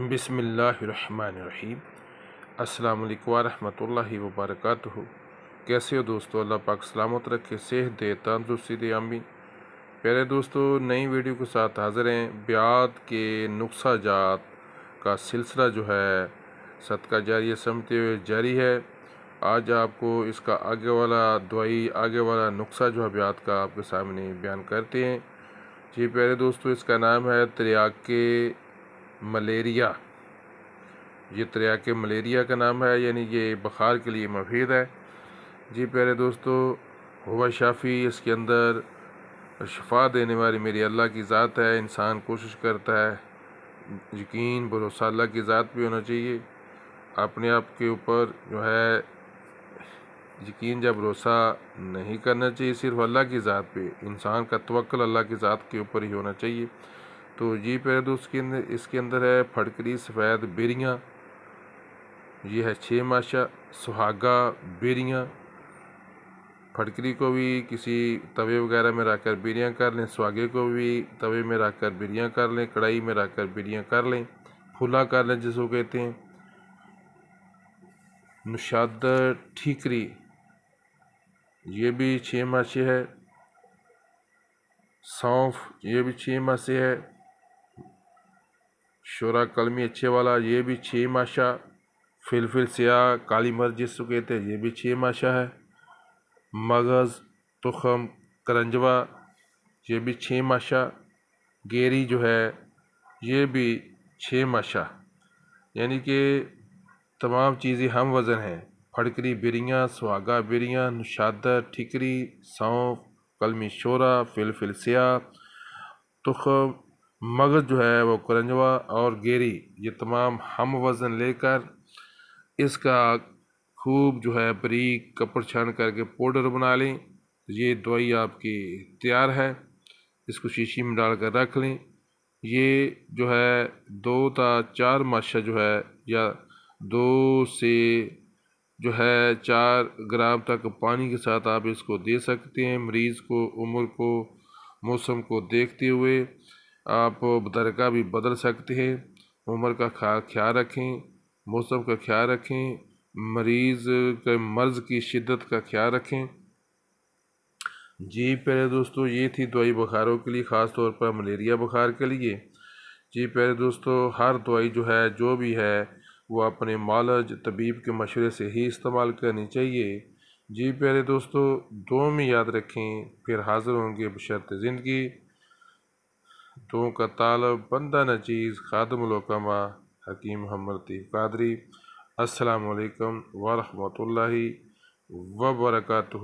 बिसमीम् असल वरहमल वबरक कैसे हो दोस्तों अल्लाह पाक सलामत रखे सेहत दे तंदुरुस्ती दे आमीन प्यारे दोस्तों नई वीडियो के साथ हाज़िर हैं ब्याद के नुस्खा जात का सिलसिला जो है सदका जारी समझते हुए जारी है आज आपको इसका आगे वाला दवाई आगे वाला नुस्खा जो है ब्याद का आपके सामने बयान करते हैं जी प्यारे दोस्तों इसका नाम है के मलेरिया ये तरियाक मलेरिया का नाम है यानी ये बुखार के लिए मफीद है जी प्यारे दोस्तों हुआ शाफ़ी इसके अंदर शफा देने वाली मेरी अल्लाह की ज़ात है इंसान कोशिश करता है यकीन भरोसा अल्लाह की ज़ात भी होना चाहिए अपने आप के ऊपर जो है यकीन या भरोसा नहीं करना चाहिए सिर्फ अल्लाह की ज़ात पे इंसान का तवक्ल अल्लाह की ज़ात के ऊपर ही होना चाहिए तो ये पहले तो उसके अंदर इसके अंदर है फटकरी सफ़ेद बेरियाँ ये है छः माशा सुहागा बेरियाँ फटकरी को भी किसी तवे वगैरह में रख कर बेरियाँ कर लें सुहागे को भी तवे में रख कर बेरियाँ कर लें कढ़ाई में रख कर बेरियाँ कर लें फूला कर लें जिसको कहते हैं नुशादर ठीकरी ये भी छः माशे है सौंफ ये भी छः माशे है शोरा कलमी अच्छे वाला ये भी छः माशा फिलफिल सिया काली मर जिसको कहते हैं ये भी छः माशा है मगज़ तुखम करंजवा ये भी छः माशा गेरी जो है ये भी छः माशा यानी कि तमाम चीज़ें हम वज़न हैं फड़करी बिरियाँ सुहागा बिरियाँ नुशादर ठिकरी सौंफ कलमी शोरा फिलफिल सिया तुखम मगज़ जो है वो करंजवा और गेरी ये तमाम हम वज़न लेकर इसका खूब जो है बरीक कपड़ छान करके पाउडर बना लें ये दवाई आपकी तैयार है इसको शीशी में डाल कर रख लें ये जो है दो ता चार माशा जो है या दो से जो है चार ग्राम तक पानी के साथ आप इसको दे सकते हैं मरीज़ को उम्र को मौसम को देखते हुए आप मुतरका भी बदल सकते हैं उम्र का ख्याल रखें मौसम का ख्याल रखें मरीज़ के मर्ज़ की शिद्दत का ख्याल रखें जी प्यारे दोस्तों ये थी दवाई बुखारों के लिए ख़ास तौर पर मलेरिया बुखार के लिए जी प्यारे दोस्तों हर दवाई जो है जो भी है वो अपने मालज तबीब के मशवरे से ही इस्तेमाल करनी चाहिए जी प्यारे दोस्तों दो में याद रखें फिर हाज़िर होंगे बशरत ज़िंदगी तो तालब बंदा न चीज़ खादम लोकमा हकीम हमरती कादरी असलकम वरहमल वबरकत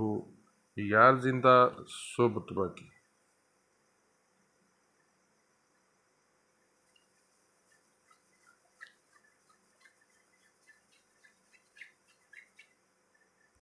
यार जिंदा सुबह बकी